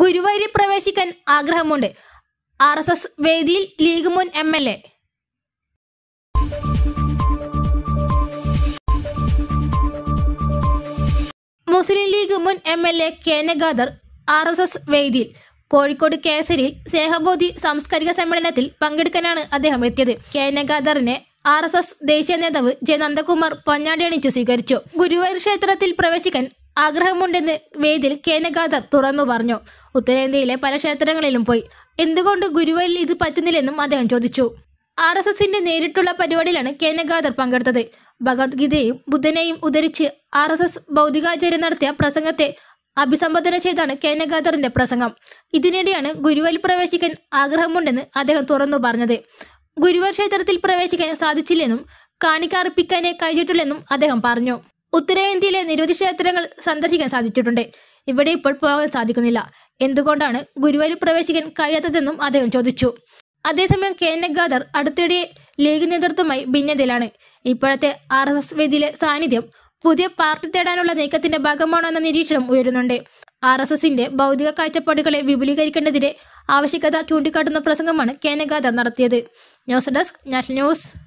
ഗുരുവായൂരിൽ പ്രവേശിക്കാൻ ആഗ്രഹമുണ്ട് ആർ എസ് എസ് വേദിയിൽ ലീഗ് മുൻ M L A Muslim League മുൻ M L A K Nagadar R S S വേദിയിൽ കോഴിക്കോട് കേസരിയിൽ സ്നേഹബോധി സാംസ്കാരിക സമ്മേളനത്തിൽ പങ്കെടുക്കാനാണ് അദ്ദേഹം എത്തിയത് കെ നഗാദറിനെ ആർ എസ് എസ് ദേശീയ നേതാവ് ജെ നന്ദകുമാർ പൊന്നാടി അണിച്ചു സ്വീകരിച്ചു ഗുരുവായൂർ ക്ഷേത്രത്തിൽ പ്രവേശിക്കാൻ ആഗ്രഹമുണ്ടെന്ന് വേദിൽ കേനഗാഥ തുറന്നു പറഞ്ഞു ഉത്തരേന്ത്യയിലെ പല ക്ഷേത്രങ്ങളിലും പോയി എന്തുകൊണ്ട് ഗുരുവായൂരിൽ ഇത് പറ്റുന്നില്ലെന്നും അദ്ദേഹം ചോദിച്ചു ആർ എസ് എസിന്റെ നേരിട്ടുള്ള പരിപാടിയിലാണ് കേനഗാദർ പങ്കെടുത്തത് ഭഗവത്ഗീതയെയും ബുദ്ധനെയും ഉദ്ധരിച്ച് ആർ എസ് എസ് ഭൗതികാചാര്യം നടത്തിയ പ്രസംഗത്തെ അഭിസംബോധന ചെയ്താണ് കേനഗാദറിന്റെ പ്രസംഗം ഇതിനിടെയാണ് ഗുരുവായൂർ പ്രവേശിക്കാൻ ആഗ്രഹമുണ്ടെന്ന് അദ്ദേഹം തുറന്നു പറഞ്ഞത് ഗുരുവായൂർ ക്ഷേത്രത്തിൽ പ്രവേശിക്കാൻ സാധിച്ചില്ലെന്നും കാണിക്കാർപ്പിക്കാനേ കഴിഞ്ഞിട്ടില്ലെന്നും അദ്ദേഹം പറഞ്ഞു ഉത്തരേന്ത്യയിലെ നിരവധി ക്ഷേത്രങ്ങൾ സന്ദർശിക്കാൻ സാധിച്ചിട്ടുണ്ട് ഇവിടെ ഇപ്പോൾ പോകാൻ സാധിക്കുന്നില്ല എന്തുകൊണ്ടാണ് ഗുരുവായൂർ പ്രവേശികൻ കഴിയാത്തതെന്നും അദ്ദേഹം ചോദിച്ചു അതേസമയം കെ എൻ ഗാദർ അടുത്തിടെ ലീഗ് നേതൃത്വമായി ഭിന്നതയിലാണ് ഇപ്പോഴത്തെ ആർ എസ് എസ് വേദിയിലെ സാന്നിധ്യം പുതിയ പാർട്ടി തേടാനുള്ള നീക്കത്തിന്റെ ഭാഗമാണോ എന്ന നിരീക്ഷണം ഉയരുന്നുണ്ട് ആർ എസ് എസിന്റെ ഭൗതിക കാഴ്ചപ്പാടുകളെ വിപുലീകരിക്കേണ്ടതിന്റെ ആവശ്യകത ചൂണ്ടിക്കാട്ടുന്ന പ്രസംഗമാണ് കെ എൻ ഗാദർ നടത്തിയത് ന്യൂസ് ഡെസ്ക് നാഷണൽ ന്യൂസ്